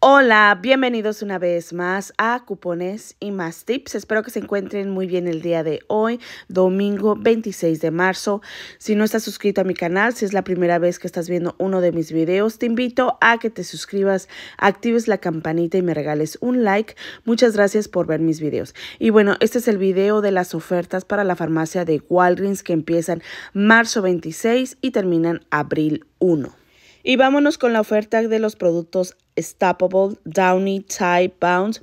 Hola, bienvenidos una vez más a Cupones y más tips. Espero que se encuentren muy bien el día de hoy, domingo 26 de marzo. Si no estás suscrito a mi canal, si es la primera vez que estás viendo uno de mis videos, te invito a que te suscribas, actives la campanita y me regales un like. Muchas gracias por ver mis videos. Y bueno, este es el video de las ofertas para la farmacia de Walgreens que empiezan marzo 26 y terminan abril 1. Y vámonos con la oferta de los productos Stappable, Downy, Tie, Bound.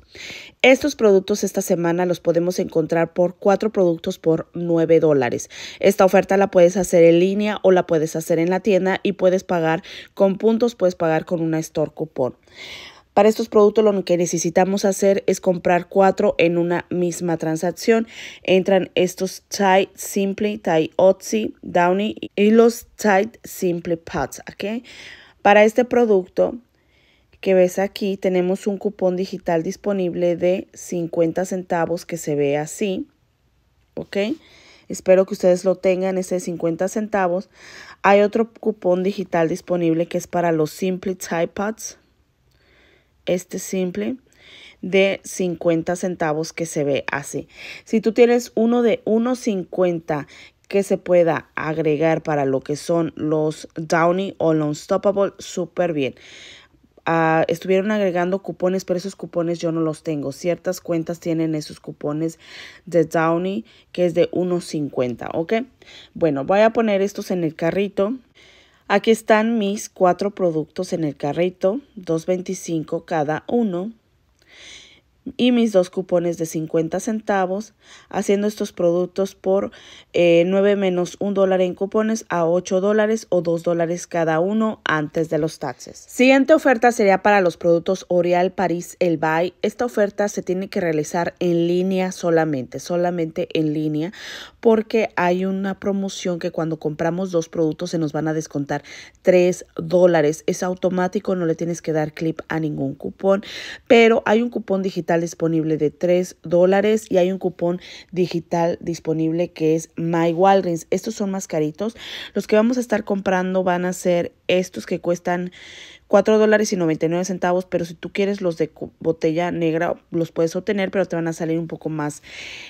Estos productos esta semana los podemos encontrar por cuatro productos por 9 dólares. Esta oferta la puedes hacer en línea o la puedes hacer en la tienda y puedes pagar con puntos, puedes pagar con una store cupón. Para estos productos lo que necesitamos hacer es comprar cuatro en una misma transacción. Entran estos Tide Simply, Tide Otzi, Downy y los Tide Simply Pads, Para este producto que ves aquí tenemos un cupón digital disponible de 50 centavos que se ve así. ¿Ok? Espero que ustedes lo tengan, ese de 50 centavos. Hay otro cupón digital disponible que es para los Simply Tide Pods este simple de 50 centavos que se ve así. Si tú tienes uno de 1.50 que se pueda agregar para lo que son los Downy o los Unstoppable, súper bien. Ah, estuvieron agregando cupones, pero esos cupones yo no los tengo. Ciertas cuentas tienen esos cupones de Downy que es de 1.50, ¿ok? Bueno, voy a poner estos en el carrito. Aquí están mis cuatro productos en el carrito, 2.25 cada uno y mis dos cupones de 50 centavos, haciendo estos productos por 9 eh, menos 1 dólar en cupones a 8 dólares o 2 dólares cada uno antes de los taxes. Siguiente oferta sería para los productos Oreal París El Bay. Esta oferta se tiene que realizar en línea solamente, solamente en línea, porque hay una promoción que cuando compramos dos productos se nos van a descontar 3 dólares. Es automático, no le tienes que dar clip a ningún cupón, pero hay un cupón digital disponible de 3 dólares y hay un cupón digital disponible que es My Walgreens. Estos son más caritos. Los que vamos a estar comprando van a ser estos que cuestan 4 dólares y 99 centavos, pero si tú quieres los de botella negra los puedes obtener, pero te van a salir un poco más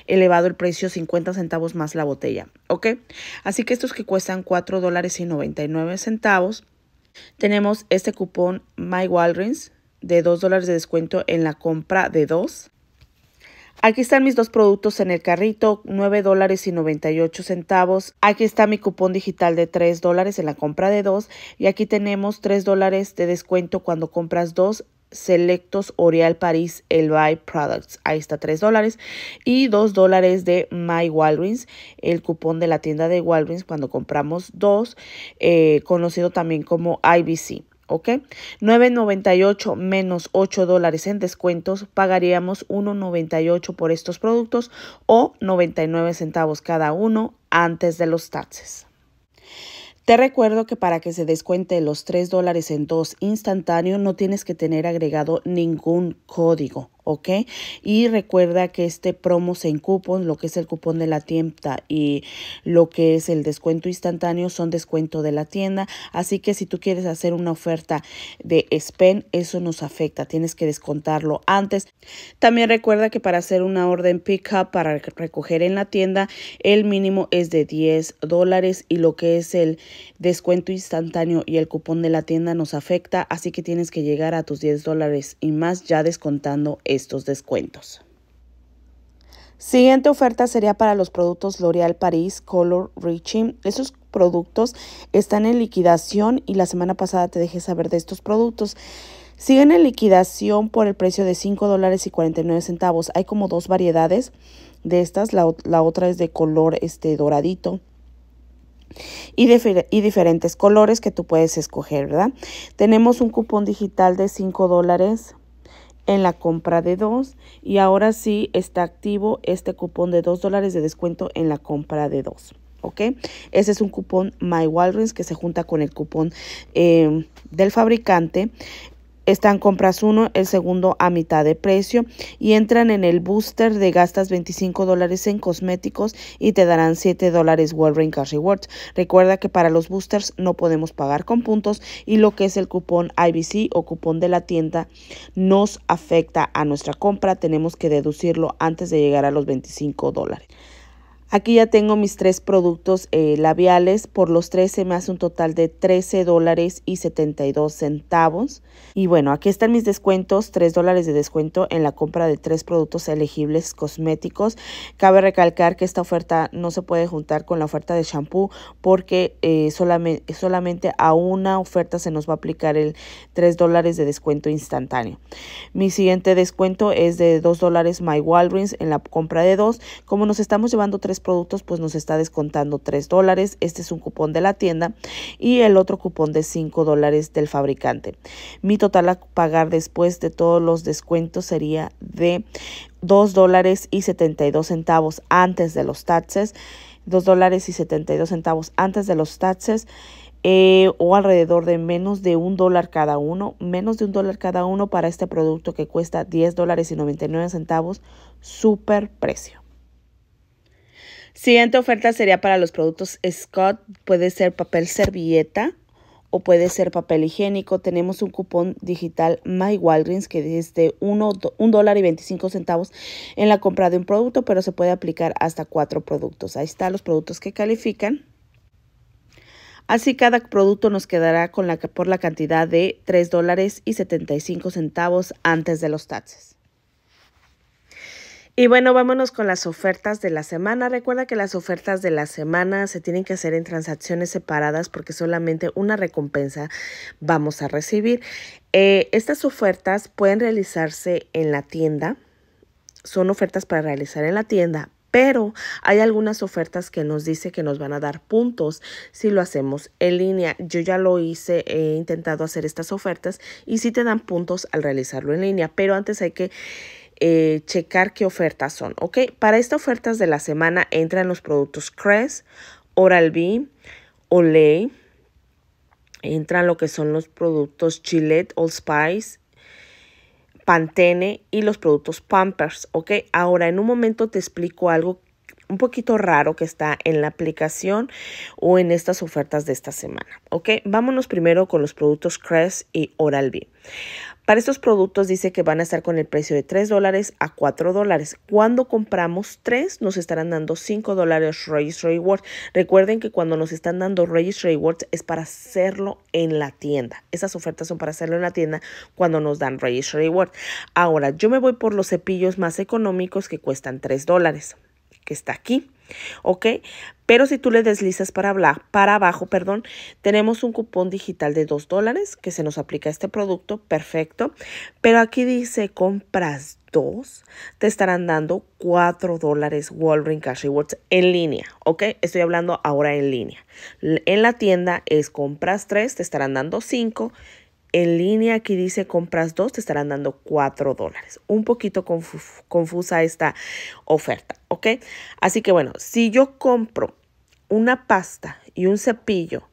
elevado el precio, 50 centavos más la botella, ¿ok? Así que estos que cuestan 4 dólares y 99 centavos, tenemos este cupón My Walgreens, de 2 dólares de descuento en la compra de dos. Aquí están mis dos productos en el carrito, 9 dólares y 98 centavos. Aquí está mi cupón digital de 3 dólares en la compra de dos. Y aquí tenemos 3 dólares de descuento cuando compras dos selectos Oreal Paris El Products. Ahí está 3 dólares. Y 2 dólares de My Walgreens, el cupón de la tienda de Walgreens cuando compramos dos, eh, conocido también como IBC. ¿ok? 9.98 menos 8 dólares en descuentos, pagaríamos 1.98 por estos productos o 99 centavos cada uno antes de los taxes. Te recuerdo que para que se descuente los 3 dólares en dos instantáneo no tienes que tener agregado ningún código. ¿ok? Y recuerda que este promo en cupón, lo que es el cupón de la tienda y lo que es el descuento instantáneo son descuento de la tienda. Así que si tú quieres hacer una oferta de SPEN, eso nos afecta. Tienes que descontarlo antes. También recuerda que para hacer una orden pickup para recoger en la tienda, el mínimo es de 10 dólares y lo que es el descuento instantáneo y el cupón de la tienda nos afecta. Así que tienes que llegar a tus 10 dólares y más ya descontando estos descuentos. Siguiente oferta sería para los productos L'Oreal Paris Color Reaching. Esos productos están en liquidación y la semana pasada te dejé saber de estos productos. Siguen en liquidación por el precio de 5 y 49 centavos. Hay como dos variedades de estas. La, otra es de color este, doradito. Y, y, diferentes colores que tú puedes escoger, ¿verdad? Tenemos un cupón digital de 5 dólares en la compra de dos y ahora sí está activo este cupón de dos dólares de descuento en la compra de dos. ¿ok? Ese es un cupón My que se junta con el cupón eh, del fabricante están compras uno, el segundo a mitad de precio y entran en el booster de gastas 25 dólares en cosméticos y te darán 7 dólares Wolverine Cash Rewards. Recuerda que para los boosters no podemos pagar con puntos y lo que es el cupón IBC o cupón de la tienda nos afecta a nuestra compra. Tenemos que deducirlo antes de llegar a los 25 dólares. Aquí ya tengo mis tres productos eh, labiales, por los 13 me hace un total de 13 dólares y 72 centavos. Y bueno, aquí están mis descuentos, 3 dólares de descuento en la compra de tres productos elegibles cosméticos. Cabe recalcar que esta oferta no se puede juntar con la oferta de shampoo porque eh, solamente, a una oferta se nos va a aplicar el 3 dólares de descuento instantáneo. Mi siguiente descuento es de 2 dólares My Walgreens en la compra de dos. Como nos estamos llevando tres productos, pues nos está descontando 3 dólares. Este es un cupón de la tienda y el otro cupón de 5 dólares del fabricante. Mi total a pagar después de todos los descuentos sería de 2 dólares y 72 centavos antes de los taxes. 2 dólares y 72 centavos antes de los taxes. Eh, o alrededor de menos de un dólar cada uno, menos de un dólar cada uno para este producto que cuesta 10 dólares y 99 centavos, super precio. Siguiente oferta sería para los productos Scott. Puede ser papel servilleta o puede ser papel higiénico. Tenemos un cupón digital My Walgreens que es de 1 dólar y 25 centavos en la compra de un producto, pero se puede aplicar hasta cuatro productos. Ahí están los productos que califican. Así cada producto nos quedará con la, por la cantidad de 3 dólares y 75 centavos antes de los taxes. Y bueno, vámonos con las ofertas de la semana. Recuerda que las ofertas de la semana se tienen que hacer en transacciones separadas porque solamente una recompensa vamos a recibir. Eh, estas ofertas pueden realizarse en la tienda. Son ofertas para realizar en la tienda, pero hay algunas ofertas que nos dice que nos van a dar puntos si lo hacemos en línea. Yo ya lo hice, he intentado hacer estas ofertas y sí te dan puntos al realizarlo en línea, pero antes hay que eh, checar qué ofertas son, ¿ok? Para estas ofertas de la semana entran los productos Crest, Oral-B, Olay, entran lo que son los productos Gillette, Old Spice, Pantene y los productos Pampers, ¿ok? Ahora, en un momento te explico algo un poquito raro que está en la aplicación o en estas ofertas de esta semana. Ok, vámonos primero con los productos Crest y Oral B. Para estos productos dice que van a estar con el precio de 3 dólares a 4 dólares. Cuando compramos 3 nos estarán dando 5 dólares Registry Rewards. Recuerden que cuando nos están dando Registry Rewards es para hacerlo en la tienda. Esas ofertas son para hacerlo en la tienda cuando nos dan Registry Rewards. Ahora yo me voy por los cepillos más económicos que cuestan 3 dólares que está aquí. ¿Ok? Pero si tú le deslizas para, para abajo, perdón, tenemos un cupón digital de 2 dólares que se nos aplica a este producto, perfecto. Pero aquí dice compras 2, te estarán dando 4 dólares Walgreens Cash Rewards en línea, ¿ok? Estoy hablando ahora en línea. En la tienda es compras 3, te estarán dando 5 en línea aquí dice compras dos, te estarán dando cuatro dólares. Un poquito confusa esta oferta, ¿ok? Así que bueno, si yo compro una pasta y un cepillo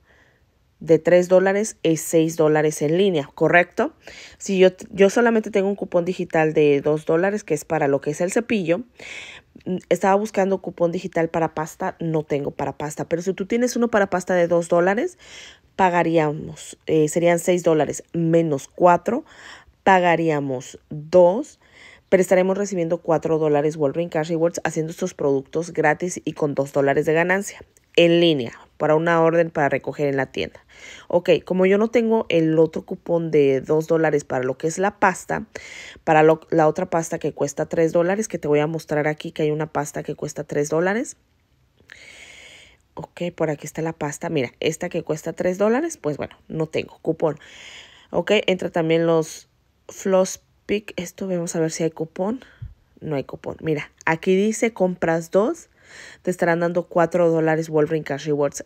de tres dólares es seis dólares en línea, ¿correcto? Si yo, yo solamente tengo un cupón digital de dos dólares, que es para lo que es el cepillo, mm, estaba buscando cupón digital para pasta, no tengo para pasta, pero si tú tienes uno para pasta de dos dólares, pagaríamos, eh, serían 6 dólares menos 4, pagaríamos 2, pero estaremos recibiendo 4 dólares Wolverine Cash Rewards haciendo estos productos gratis y con 2 dólares de ganancia en línea para una orden para recoger en la tienda. Ok, como yo no tengo el otro cupón de 2 dólares para lo que es la pasta, para la otra pasta que cuesta 3 dólares, que te voy a mostrar aquí que hay una pasta que cuesta 3 dólares, Ok, por aquí está la pasta. Mira, esta que cuesta 3 dólares, pues bueno, no tengo cupón. Ok, entra también los Floss Pick. Esto vamos a ver si hay cupón. No hay cupón. Mira, aquí dice compras 2, Te estarán dando 4 dólares Wolverine Cash Rewards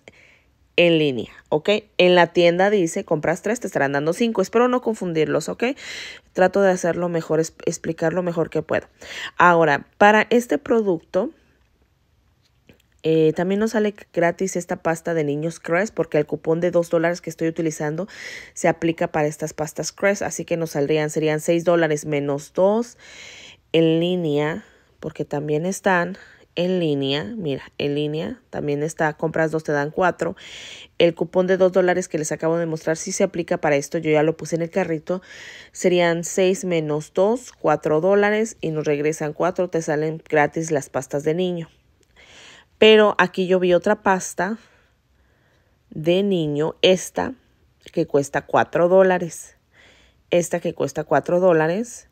en línea, ¿ok? En la tienda dice, compras tres, te estarán dando 5. Espero no confundirlos, ¿ok? Trato de hacerlo mejor, explicar lo mejor que puedo. Ahora, para este producto, eh, también nos sale gratis esta pasta de niños Crest porque el cupón de 2 dólares que estoy utilizando se aplica para estas pastas Crest. Así que nos saldrían, serían 6 dólares menos 2 en línea porque también están en línea, mira, en línea, también está, compras dos te dan cuatro. El cupón de dos dólares que les acabo de mostrar, si se aplica para esto, yo ya lo puse en el carrito, serían seis menos dos, cuatro dólares y nos regresan 4, te salen gratis las pastas de niño. Pero aquí yo vi otra pasta de niño, esta que cuesta 4 dólares. Esta que cuesta 4 dólares.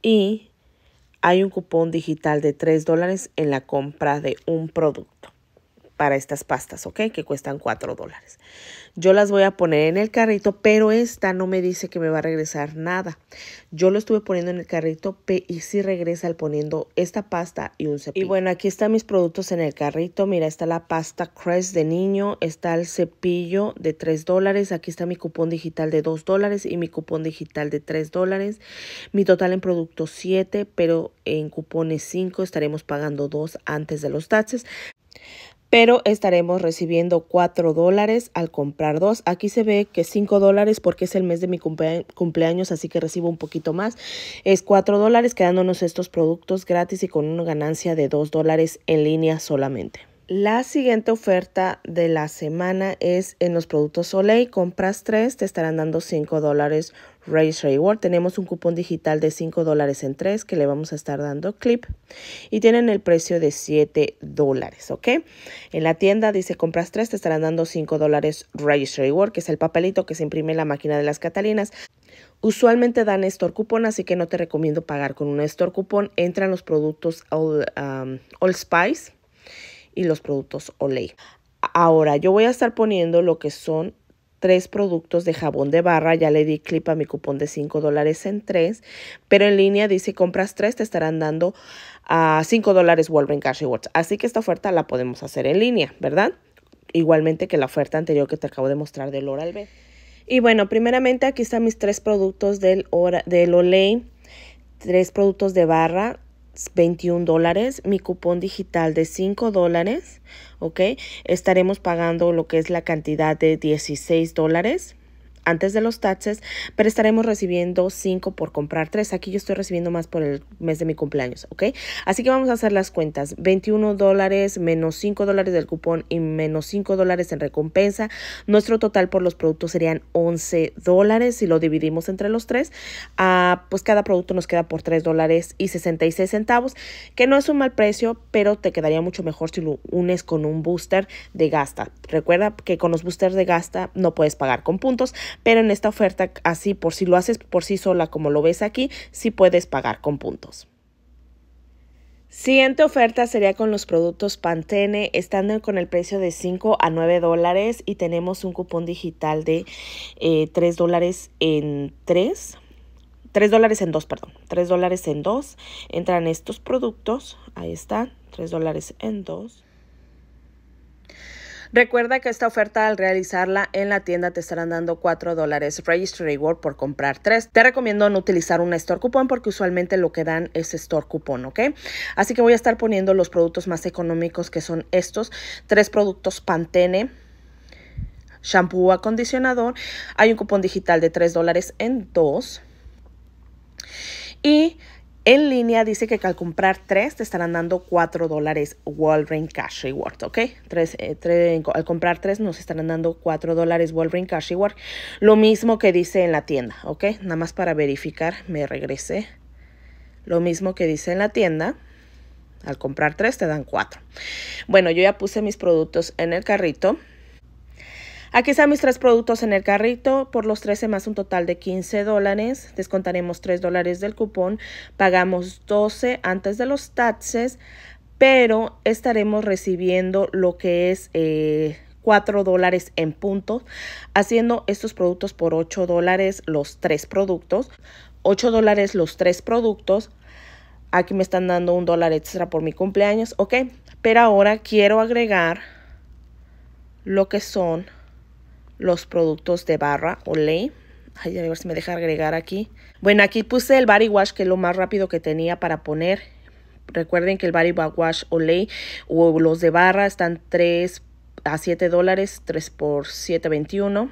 Y hay un cupón digital de 3 dólares en la compra de un producto para estas pastas, ¿ok? Que cuestan 4 dólares. Yo las voy a poner en el carrito, pero esta no me dice que me va a regresar nada. Yo lo estuve poniendo en el carrito y sí regresa al poniendo esta pasta y un cepillo. Y bueno, aquí están mis productos en el carrito. Mira, está la pasta Crest de niño, está el cepillo de 3 dólares, aquí está mi cupón digital de 2 dólares y mi cupón digital de 3 dólares. Mi total en productos 7, pero en cupones 5 estaremos pagando 2 antes de los taxes pero estaremos recibiendo 4 dólares al comprar dos. Aquí se ve que 5 dólares porque es el mes de mi cumpleaños, así que recibo un poquito más. Es 4 dólares quedándonos estos productos gratis y con una ganancia de 2 dólares en línea solamente. La siguiente oferta de la semana es en los productos Soleil. Compras 3, te estarán dando 5 dólares Race Reward. Tenemos un cupón digital de 5 dólares en 3 que le vamos a estar dando clip y tienen el precio de 7 dólares, ¿ok? En la tienda dice compras 3, te estarán dando 5 dólares Race Reward, que es el papelito que se imprime en la máquina de las Catalinas. Usualmente dan store cupón, así que no te recomiendo pagar con un store cupón. Entran los productos All, um, All Spice y los productos Olay. Ahora, yo voy a estar poniendo lo que son tres productos de jabón de barra. Ya le di clip a mi cupón de 5 dólares en tres. Pero en línea dice compras tres, te estarán dando a ah, 5 dólares Walgreens Cash Rewards. Así que esta oferta la podemos hacer en línea, ¿verdad? Igualmente que la oferta anterior que te acabo de mostrar del Oral B. Y bueno, primeramente aquí están mis tres productos del, del Olay. Tres productos de barra 21 dólares, mi cupón digital de 5 dólares, ¿ok? Estaremos pagando lo que es la cantidad de 16 dólares antes de los taxes, pero estaremos recibiendo 5 por comprar 3. Aquí yo estoy recibiendo más por el mes de mi cumpleaños, ¿ok? Así que vamos a hacer las cuentas. 21 dólares menos 5 dólares del cupón y menos 5 dólares en recompensa. Nuestro total por los productos serían 11 dólares. Si lo dividimos entre los 3 ah, pues cada producto nos queda por 3 dólares y 66 centavos, que no es un mal precio, pero te quedaría mucho mejor si lo unes con un booster de gasta. Recuerda que con los boosters de gasta no puedes pagar con puntos, pero en esta oferta así, por si lo haces por sí sola como lo ves aquí, sí puedes pagar con puntos. Siguiente oferta sería con los productos Pantene, estando con el precio de 5 a 9 dólares y tenemos un cupón digital de 3 eh, dólares en 3. 3 dólares en 2, perdón. 3 dólares en 2. Entran estos productos. Ahí están. 3 dólares en 2. Recuerda que esta oferta al realizarla en la tienda te estarán dando 4 dólares Registry Reward por comprar 3. Te recomiendo no utilizar un store cupón porque usualmente lo que dan es store cupón, ¿ok? Así que voy a estar poniendo los productos más económicos que son estos. Tres productos Pantene shampoo acondicionador. Hay un cupón digital de 3 dólares en 2. Y en línea dice que al comprar tres te estarán dando cuatro dólares Walgreens Cash Reward, ¿ok? Tres, eh, al comprar tres nos estarán dando cuatro dólares Walgreens Cash Reward. Lo mismo que dice en la tienda, ¿ok? Nada más para verificar, me regresé. Lo mismo que dice en la tienda. Al comprar tres te dan cuatro. Bueno, yo ya puse mis productos en el carrito. Aquí están mis tres productos en el carrito. Por los 13 más un total de 15 dólares. Descontaremos 3 dólares del cupón. Pagamos 12 antes de los taxes. Pero estaremos recibiendo lo que es... 4 eh, dólares en puntos, haciendo estos productos por 8 dólares los 3 productos, 8 dólares los tres productos, aquí me están dando un dólar extra por mi cumpleaños, ok, pero ahora quiero agregar lo que son los productos de barra o Ay, a ver si me deja agregar aquí. Bueno, aquí puse el body wash, que es lo más rápido que tenía para poner. Recuerden que el body wash Olay o los de barra están 3 a 7 dólares, 3 por 7.21.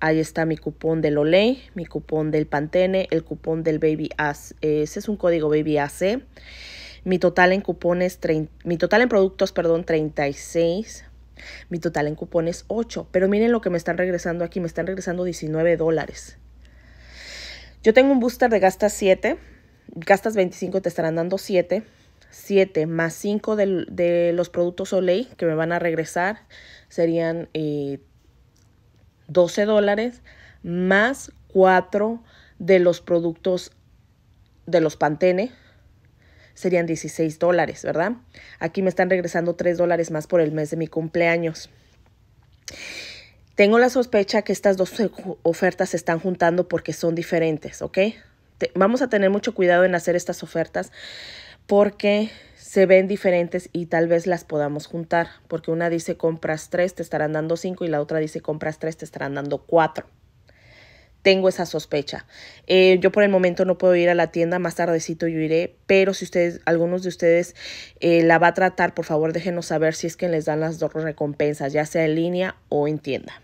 Ahí está mi cupón del Olay, mi cupón del Pantene, el cupón del Baby AC. Ese es un código Baby AC. Mi total en cupones, mi total en productos, perdón, 36. Mi total en cupón es 8, pero miren lo que me están regresando aquí, me están regresando 19 dólares. Yo tengo un booster de gastas 7, gastas 25 te estarán dando 7, 7 más 5 de, los productos Olay que me van a regresar serían 12 eh, dólares más 4 de los productos de los Pantene serían 16 dólares, ¿verdad? Aquí me están regresando 3 dólares más por el mes de mi cumpleaños. Tengo la sospecha que estas dos ofertas se están juntando porque son diferentes, ¿ok? vamos a tener mucho cuidado en hacer estas ofertas porque se ven diferentes y tal vez las podamos juntar, porque una dice compras tres, te estarán dando cinco y la otra dice compras tres, te estarán dando cuatro tengo esa sospecha. Eh, yo por el momento no puedo ir a la tienda, más tardecito yo iré, pero si ustedes, algunos de ustedes eh, la va a tratar, por favor déjenos saber si es que les dan las dos recompensas, ya sea en línea o en tienda.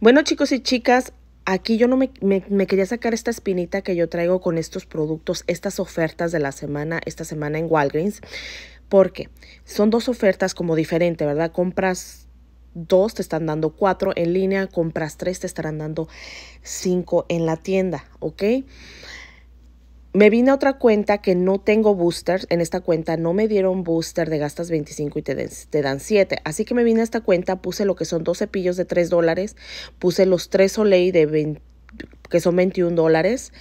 Bueno chicos y chicas, aquí yo no me, quería sacar esta espinita que yo traigo con estos productos, estas ofertas de la semana, esta semana en Walgreens, porque son dos ofertas como diferente, ¿verdad? Compras dos, te están dando cuatro en línea, compras tres, te estarán dando cinco en la tienda, ¿ok? Me vine a otra cuenta que no tengo booster. En esta cuenta no me dieron booster de gastas 25 y te, dan 7. Así que me vine a esta cuenta, puse lo que son dos cepillos de 3 dólares, puse los 3 Soleil de que son 21 dólares.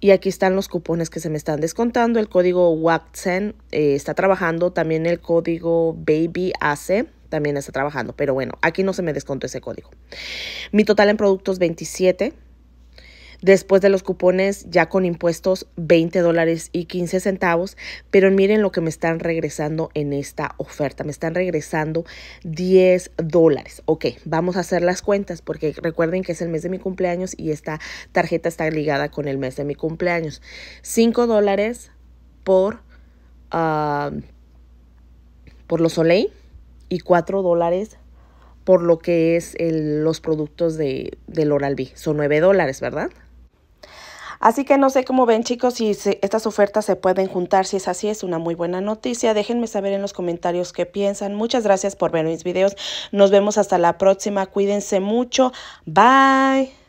Y aquí están los cupones que se me están descontando. El código WAXEN eh, está trabajando. También el código baby BABYACE también está trabajando, pero bueno, aquí no se me descontó ese código. Mi total en productos 27. Después de los cupones, ya con impuestos, 20 dólares y 15 centavos. Pero miren lo que me están regresando en esta oferta. Me están regresando 10 dólares. Ok, vamos a hacer las cuentas porque recuerden que es el mes de mi cumpleaños y esta tarjeta está ligada con el mes de mi cumpleaños. 5 dólares por, ah, por los Soleil y 4 dólares por lo que es los productos de, del Oral-B. Son 9 dólares, ¿verdad? Así que no sé cómo ven chicos si estas ofertas se pueden juntar, si es así es una muy buena noticia. Déjenme saber en los comentarios qué piensan. Muchas gracias por ver mis videos. Nos vemos hasta la próxima. Cuídense mucho. Bye.